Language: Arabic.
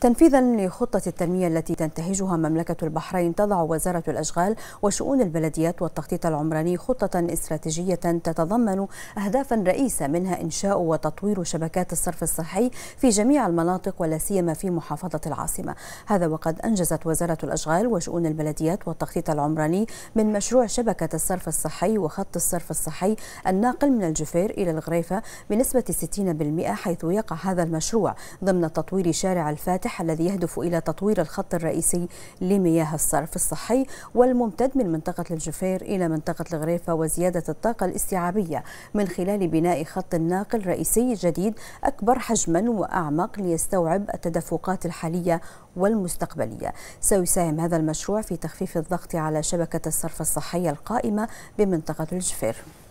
تنفيذا لخطة التنمية التي تنتهجها مملكة البحرين تضع وزارة الأشغال وشؤون البلديات والتخطيط العمراني خطة استراتيجية تتضمن أهدافا رئيسة منها إنشاء وتطوير شبكات الصرف الصحي في جميع المناطق ولا سيما في محافظة العاصمة هذا وقد أنجزت وزارة الأشغال وشؤون البلديات والتخطيط العمراني من مشروع شبكة الصرف الصحي وخط الصرف الصحي الناقل من الجفير إلى الغريفة بنسبة 60% حيث يقع هذا المشروع ضمن تطوير شارع الفارس الفاتح الذي يهدف إلى تطوير الخط الرئيسي لمياه الصرف الصحي والممتد من منطقة الجفير إلى منطقة الغريفة وزيادة الطاقة الاستيعابية من خلال بناء خط ناقل رئيسي جديد أكبر حجما وأعمق ليستوعب التدفقات الحالية والمستقبلية سيساهم هذا المشروع في تخفيف الضغط على شبكة الصرف الصحي القائمة بمنطقة الجفير